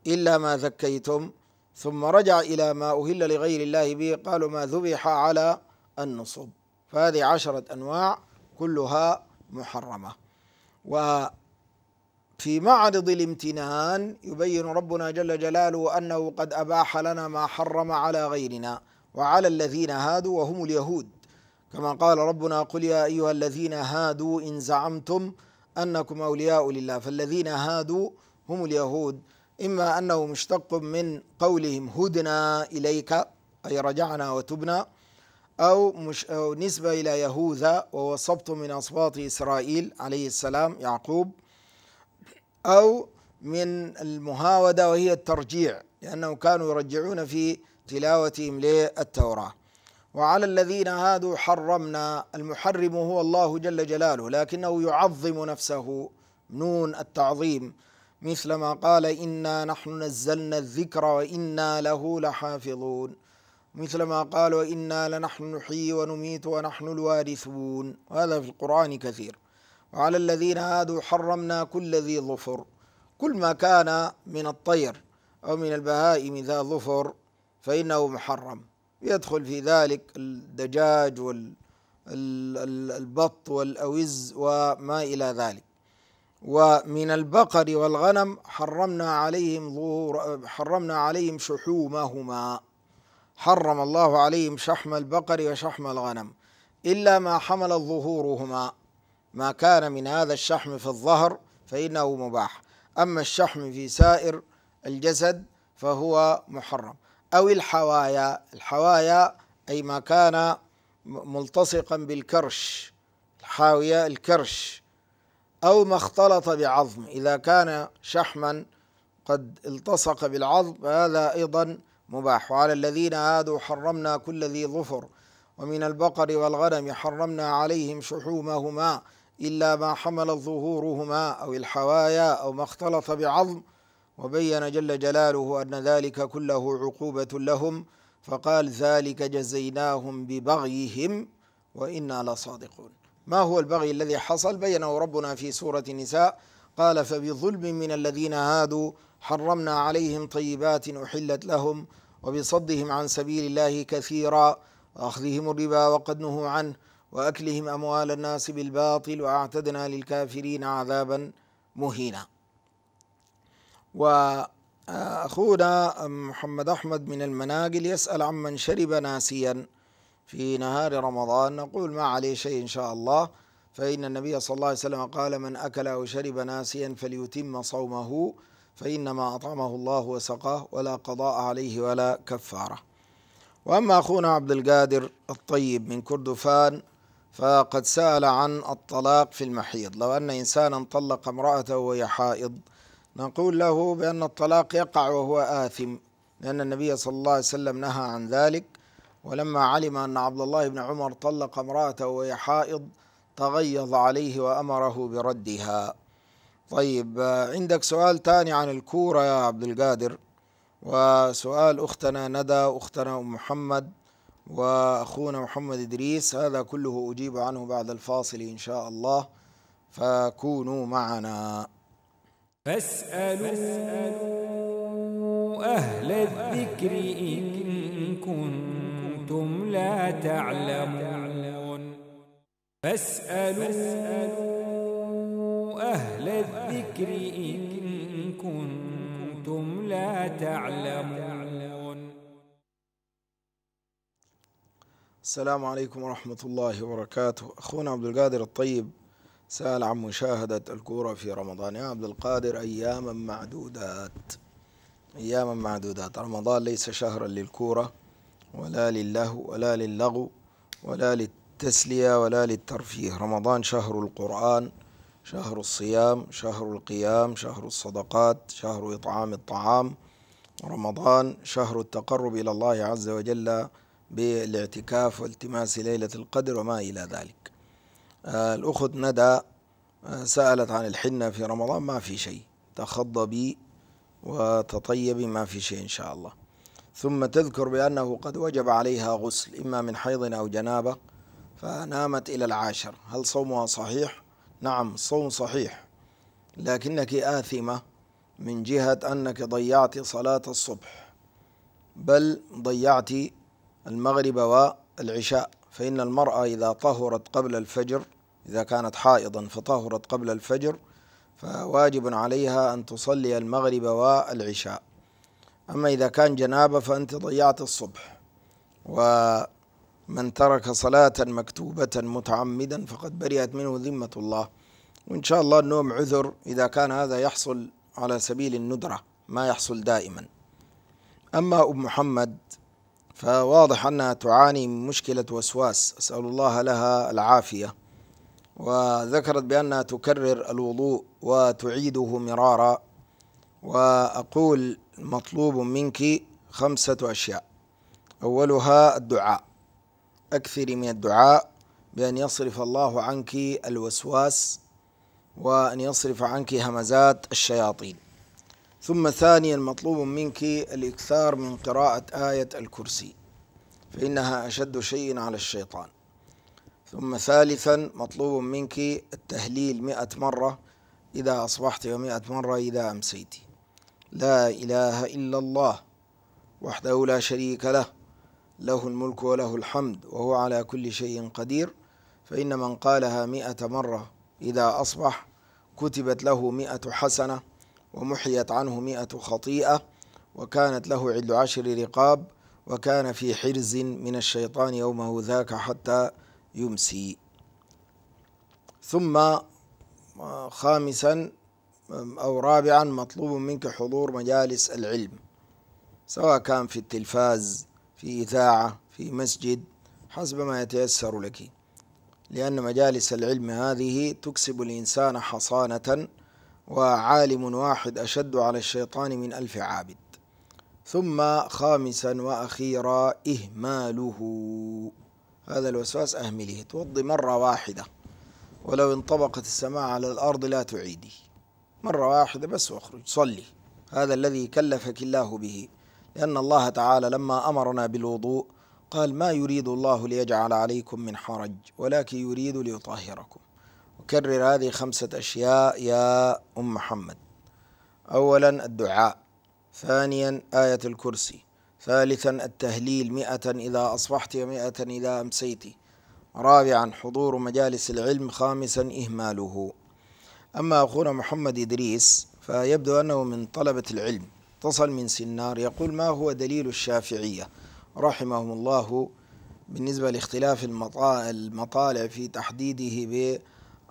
إلا ما ذكيتم ثم رجع إلى ما أهل لغير الله به قالوا ما ذبح على النصب فهذه عشرة أنواع كلها محرمة وفي معرض الامتنان يبين ربنا جل جلاله أنه قد أباح لنا ما حرم على غيرنا وعلى الذين هادوا وهم اليهود كما قال ربنا قل يا أيها الذين هادوا إن زعمتم أنكم أولياء لله فالذين هادوا هم اليهود إما أنه مشتق من قولهم هدنا إليك أي رجعنا وتبنا أو, مش أو نسبة إلى يهوذا وهو صبت من أصوات إسرائيل عليه السلام يعقوب أو من المهاودة وهي الترجيع لأنهم كانوا يرجعون في تلاوتهم للتوراة وعلى الذين هادوا حرمنا المحرم هو الله جل جلاله لكنه يعظم نفسه نون التعظيم مثل ما قال إنا نحن نزلنا الذكر وإنا له لحافظون مثل ما قال وإنا لنحن نحيي ونميت ونحن الوارثون وهذا في القرآن كثير وعلى الذين هادوا حرمنا كل ذي ظفر كل ما كان من الطير أو من البهائم ذا ظفر فإنه محرم يدخل في ذلك الدجاج والبط والأوز وما إلى ذلك ومن البقر والغنم حرمنا عليهم ظهور حرمنا عليهم شحومهما حرم الله عليهم شحم البقر وشحم الغنم إلا ما حمل ظهورهما ما كان من هذا الشحم في الظهر فإنه مباح أما الشحم في سائر الجسد فهو محرم أو الحوايا الحوايا أي ما كان ملتصقا بالكرش الحاوية الكرش أو ما اختلط بعظم إذا كان شحما قد التصق بالعظم هذا أيضا مباح وعلى الذين هادوا حرمنا كل ذي ظفر ومن البقر والغنم حرمنا عليهم شحومهما إلا ما حملت ظهورهما أو الحوايا أو ما اختلط بعظم وبين جل جلاله أن ذلك كله عقوبة لهم فقال ذلك جزيناهم ببغيهم وإنا لصادقون ما هو البغي الذي حصل بينه ربنا في سورة النساء قال فبظلم من الذين هادوا حرمنا عليهم طيبات أحلت لهم وبصدهم عن سبيل الله كثيرا وأخذهم الربا وقد نهوا عنه وأكلهم أموال الناس بالباطل وأعتدنا للكافرين عذابا مهينا وأخونا محمد أحمد من المناقل يسأل عمن شرب ناسيا في نهار رمضان نقول ما عليه شيء إن شاء الله فإن النبي صلى الله عليه وسلم قال من أكل أو شرب ناسيا فليتم صومه فإنما أطعمه الله وسقاه ولا قضاء عليه ولا كفارة وأما أخونا عبد القادر الطيب من كردفان فقد سأل عن الطلاق في المحيض لو أن إنسانا طلق امرأته وهي حائض نقول له بأن الطلاق يقع وهو آثم لأن النبي صلى الله عليه وسلم نهى عن ذلك ولما علم أن عبد الله بن عمر طلق امرأته وهي حائض تغيظ عليه وأمره بردها طيب عندك سؤال ثاني عن الكورة يا عبد القادر وسؤال أختنا ندى أختنا أم محمد وأخونا محمد إدريس هذا كله أجيب عنه بعد الفاصل إن شاء الله فكونوا معنا فاسألوا أهل الذكر إن كنتم لا تعلمون فاسألوا أهل الذكر إن كنتم لا تعلمون السلام عليكم ورحمة الله وبركاته أخونا عبد القادر الطيب سأل عن مشاهدة الكورة في رمضان يا عبد القادر أياما معدودات أياما معدودات رمضان ليس شهرا للكورة ولا للهو ولا للغو ولا للتسلية ولا للترفيه رمضان شهر القرآن شهر الصيام شهر القيام شهر الصدقات شهر إطعام الطعام رمضان شهر التقرب إلى الله عز وجل بالاعتكاف والتماس ليلة القدر وما إلى ذلك الأخت ندى آه، سألت عن الحنة في رمضان ما في شيء تخضبي وتطيبي ما في شيء إن شاء الله ثم تذكر بأنه قد وجب عليها غسل إما من حيض أو جنابة فنامت إلى العاشر هل صومها صحيح؟ نعم صوم صحيح لكنك آثمة من جهة أنك ضيعت صلاة الصبح بل ضيعت المغرب والعشاء فإن المرأة إذا طهرت قبل الفجر إذا كانت حائضا فطهرت قبل الفجر فواجب عليها أن تصلي المغرب والعشاء أما إذا كان جنابة فأنت ضيعت الصبح ومن ترك صلاة مكتوبة متعمدا فقد برئت منه ذمة الله وإن شاء الله النوم عذر إذا كان هذا يحصل على سبيل الندرة ما يحصل دائما أما أم محمد فواضح أنها تعاني من مشكلة وسواس أسأل الله لها العافية وذكرت بأنها تكرر الوضوء وتعيده مرارا وأقول مطلوب منك خمسة أشياء أولها الدعاء أكثري من الدعاء بأن يصرف الله عنك الوسواس وأن يصرف عنك همزات الشياطين ثم ثانيا مطلوب منك الإكثار من قراءة آية الكرسي فإنها أشد شيء على الشيطان ثم ثالثا مطلوب منك التهليل مئة مرة إذا أصبحت ومئة مرة إذا أمسيت لا إله إلا الله وحده لا شريك له له الملك وله الحمد وهو على كل شيء قدير فإن من قالها مئة مرة إذا أصبح كتبت له مئة حسنة ومحيت عنه مئة خطيئة وكانت له عد عشر رقاب وكان في حرز من الشيطان يومه ذاك حتى يمسي ثم آه، خامسا أو رابعا مطلوب منك حضور مجالس العلم سواء كان في التلفاز في إذاعة في مسجد حسب ما يتيسر لك لأن مجالس العلم هذه تكسب الإنسان حصانة وعالم واحد أشد على الشيطان من ألف عابد ثم خامسا وأخيرا إهماله هذا الوسواس أهمله توضي مرة واحدة ولو انطبقت السماء على الأرض لا تعيدي مرة واحدة بس واخرج صلي هذا الذي كلفك الله به لأن الله تعالى لما أمرنا بالوضوء قال ما يريد الله ليجعل عليكم من حرج ولكن يريد ليطهركم وكرر هذه خمسة أشياء يا أم محمد أولا الدعاء ثانيا آية الكرسي ثالثا التهليل مئة إذا أصبحت ومئة إذا أمسيت رابعا حضور مجالس العلم خامسا إهماله أما أخونا محمد إدريس فيبدو أنه من طلبة العلم اتصل من سنار يقول ما هو دليل الشافعية رحمهم الله بالنسبة لاختلاف المطالع في تحديده ب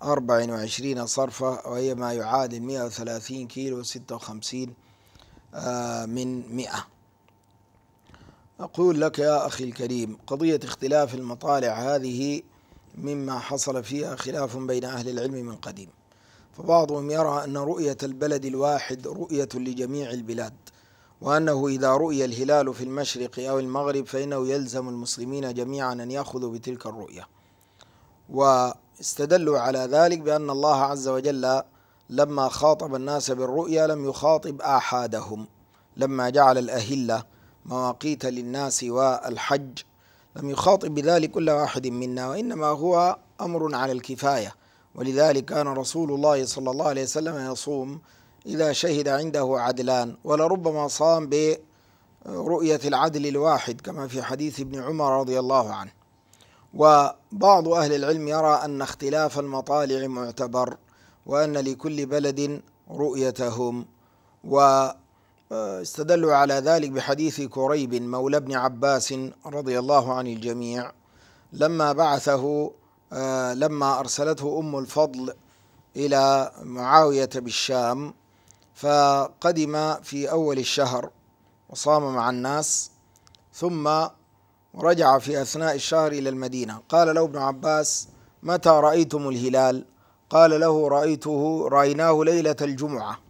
24 صرفة وهي ما يعادل 130 كيلو 56 آه، من 100 أقول لك يا أخي الكريم قضية اختلاف المطالع هذه مما حصل فيها خلاف بين أهل العلم من قديم فبعضهم يرى أن رؤية البلد الواحد رؤية لجميع البلاد وأنه إذا رؤي الهلال في المشرق أو المغرب فإنه يلزم المسلمين جميعا أن يأخذوا بتلك الرؤية واستدلوا على ذلك بأن الله عز وجل لما خاطب الناس بالرؤيا لم يخاطب آحادهم لما جعل الأهلة مواقيت للناس والحج لم يخاطب بذلك كل واحد منا وإنما هو أمر على الكفاية ولذلك كان رسول الله صلى الله عليه وسلم يصوم إذا شهد عنده عدلان ولربما صام برؤية العدل الواحد كما في حديث ابن عمر رضي الله عنه وبعض أهل العلم يرى أن اختلاف المطالع معتبر وأن لكل بلد رؤيتهم و استدلوا على ذلك بحديث كريب مولى ابن عباس رضي الله عن الجميع لما بعثه آه، لما أرسلته أم الفضل إلى معاوية بالشام فقدم في أول الشهر وصام مع الناس ثم رجع في أثناء الشهر إلى المدينة قال له ابن عباس متى رأيتم الهلال قال له رأيته رأيناه ليلة الجمعة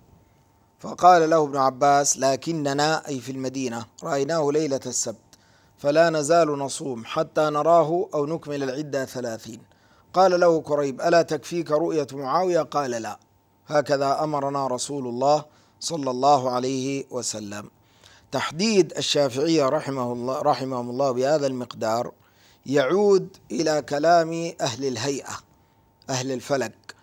فقال له ابن عباس لكننا أي في المدينة رأيناه ليلة السبت فلا نزال نصوم حتى نراه أو نكمل العدة ثلاثين قال له كريب ألا تكفيك رؤية معاوية قال لا هكذا أمرنا رسول الله صلى الله عليه وسلم تحديد الشافعية رحمه الله رحمهم الله بهذا المقدار يعود إلى كلام أهل الهيئة أهل الفلك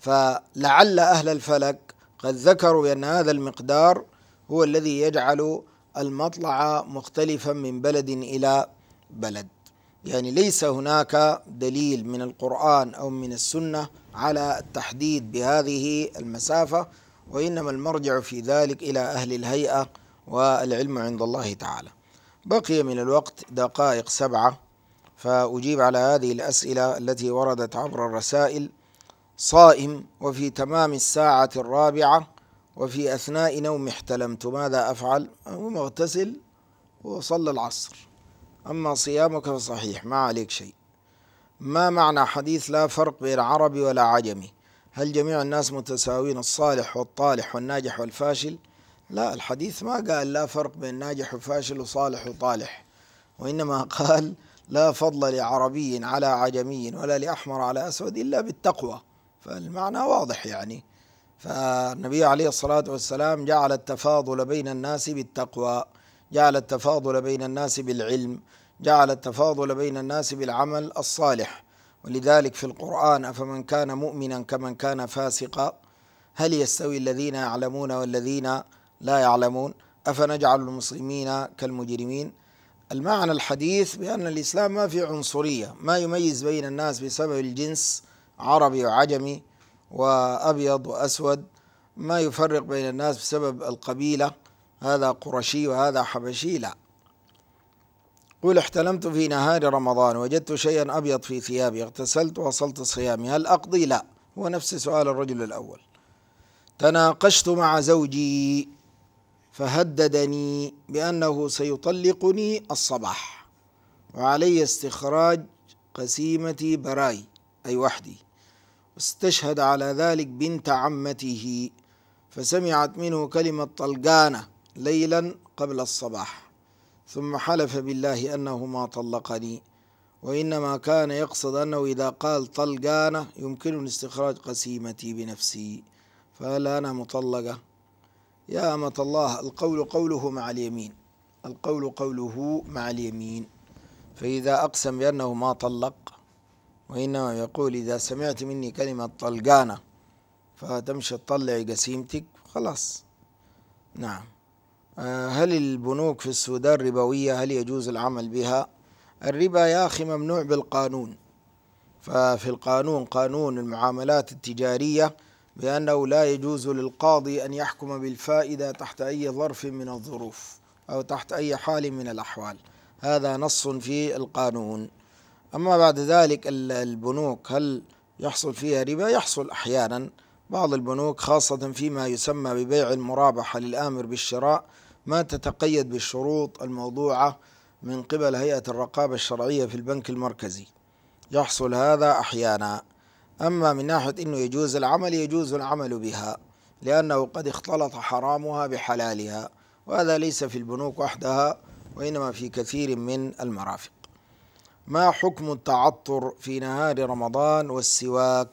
فلعل أهل الفلك قد ذكروا بأن هذا المقدار هو الذي يجعل المطلع مختلفا من بلد إلى بلد يعني ليس هناك دليل من القرآن أو من السنة على التحديد بهذه المسافة وإنما المرجع في ذلك إلى أهل الهيئة والعلم عند الله تعالى بقي من الوقت دقائق سبعة فأجيب على هذه الأسئلة التي وردت عبر الرسائل صائم وفي تمام الساعة الرابعة وفي أثناء نوم احتلمت ماذا أفعل؟ هو مغتسل وصلى العصر أما صيامك فصحيح ما عليك شيء ما معنى حديث لا فرق بين عربي ولا عجمي هل جميع الناس متساوين الصالح والطالح والناجح والفاشل لا الحديث ما قال لا فرق بين ناجح وفاشل وصالح وطالح وإنما قال لا فضل لعربي على عجمي ولا لأحمر على أسود إلا بالتقوى فالمعنى واضح يعني فالنبي عليه الصلاة والسلام جعل التفاضل بين الناس بالتقوى جعل التفاضل بين الناس بالعلم جعل التفاضل بين الناس بالعمل الصالح ولذلك في القرآن أفمن كان مؤمنا كمن كان فاسقا هل يستوي الذين يعلمون والذين لا يعلمون أفنجعل المسلمين كالمجرمين المعنى الحديث بأن الإسلام ما في عنصرية ما يميز بين الناس بسبب الجنس عربي وعجمي وأبيض وأسود ما يفرق بين الناس بسبب القبيلة هذا قرشي وهذا حبشي لا قل احتلمت في نهار رمضان وجدت شيئا أبيض في ثيابي اغتسلت وصلت صيامي هل أقضي لا هو نفس سؤال الرجل الأول تناقشت مع زوجي فهددني بأنه سيطلقني الصباح وعلي استخراج قسيمتي براي أي وحدي استشهد على ذلك بنت عمته فسمعت منه كلمة طلقانة ليلا قبل الصباح ثم حلف بالله أنه ما طلقني وإنما كان يقصد أنه إذا قال طلقانة يمكنني استخراج قسيمتي بنفسي فهل أنا مطلقة يا أمة الله القول قوله مع اليمين القول قوله مع اليمين فإذا أقسم بأنه ما طلق وإنما يقول إذا سمعت مني كلمة طلقانة فتمشي تطلع قسيمتك خلاص نعم آه، هل البنوك في السودان ربوية هل يجوز العمل بها الربا يا أخي ممنوع بالقانون ففي القانون قانون المعاملات التجارية بأنه لا يجوز للقاضي أن يحكم بالفائدة تحت أي ظرف من الظروف أو تحت أي حال من الأحوال هذا نص في القانون أما بعد ذلك البنوك هل يحصل فيها ربا؟ يحصل أحيانا بعض البنوك خاصة فيما يسمى ببيع المرابحة للآمر بالشراء ما تتقيد بالشروط الموضوعة من قبل هيئة الرقابة الشرعية في البنك المركزي يحصل هذا أحيانا أما من ناحية أنه يجوز العمل يجوز العمل بها لأنه قد اختلط حرامها بحلالها وهذا ليس في البنوك وحدها وإنما في كثير من المرافق ما حكم التعطر في نهار رمضان والسواك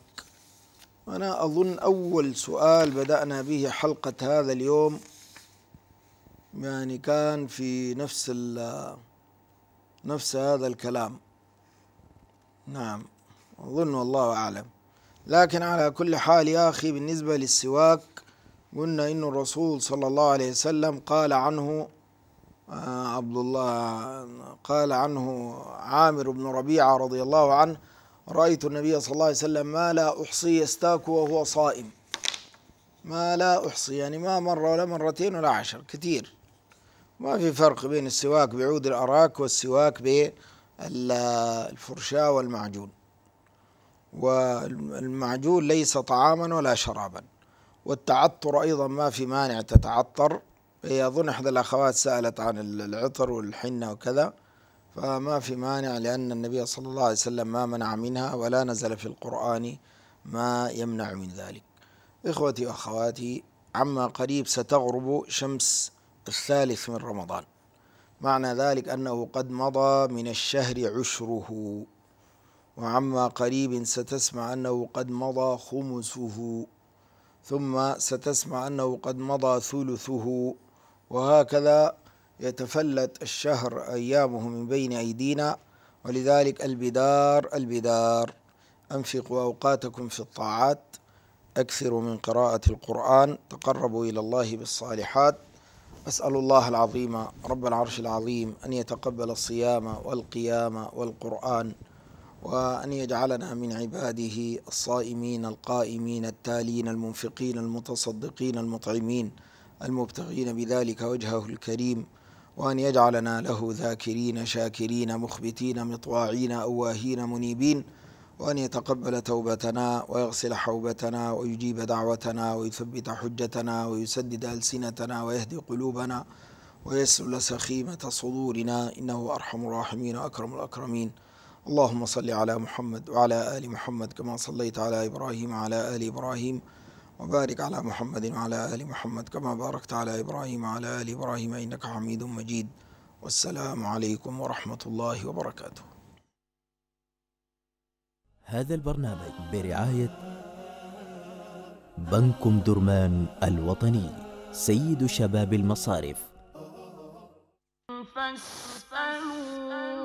أنا أظن أول سؤال بدأنا به حلقة هذا اليوم يعني كان في نفس نفس هذا الكلام نعم أظن والله أعلم لكن على كل حال يا أخي بالنسبة للسواك قلنا إن الرسول صلى الله عليه وسلم قال عنه آه، عبد الله قال عنه عامر بن ربيعة رضي الله عنه رأيت النبي صلى الله عليه وسلم ما لا أحصي يستاك وهو صائم ما لا أحصي يعني ما مرة ولا مرتين ولا عشر كثير ما في فرق بين السواك بعود الأراك والسواك بالفرشاة والمعجون والمعجون ليس طعاما ولا شرابا والتعطر أيضا ما في مانع تتعطر هي إيه، أظن إحدى الأخوات سألت عن العطر والحنة وكذا فما في مانع لأن النبي صلى الله عليه وسلم ما منع منها ولا نزل في القرآن ما يمنع من ذلك إخوتي وأخواتي عما قريب ستغرب شمس الثالث من رمضان معنى ذلك أنه قد مضى من الشهر عشره وعما قريب ستسمع أنه قد مضى خمسه ثم ستسمع أنه قد مضى ثلثه وهكذا يتفلت الشهر أيامه من بين أيدينا ولذلك البدار البدار أنفقوا أوقاتكم في الطاعات أكثروا من قراءة القرآن تقربوا إلى الله بالصالحات أسأل الله العظيم رب العرش العظيم أن يتقبل الصيام والقيام والقرآن وأن يجعلنا من عباده الصائمين القائمين التالين المنفقين المتصدقين المطعمين المبتغين بذلك وجهه الكريم وأن يجعلنا له ذاكرين شاكرين مخبتين مطواعين أواهين منيبين وأن يتقبل توبتنا ويغسل حوبتنا ويجيب دعوتنا ويثبت حجتنا ويسدد ألسنتنا ويهدي قلوبنا ويسل سخيمة صدورنا إنه أرحم الراحمين وأكرم الأكرمين اللهم صل على محمد وعلى آل محمد كما صليت على إبراهيم وعلى آل إبراهيم وبارك على محمد وعلى آل محمد كما باركت على إبراهيم وعلى آل إبراهيم إنك حميد مجيد والسلام عليكم ورحمة الله وبركاته هذا البرنامج برعاية بنك درمان الوطني سيد شباب المصارف فاسألوا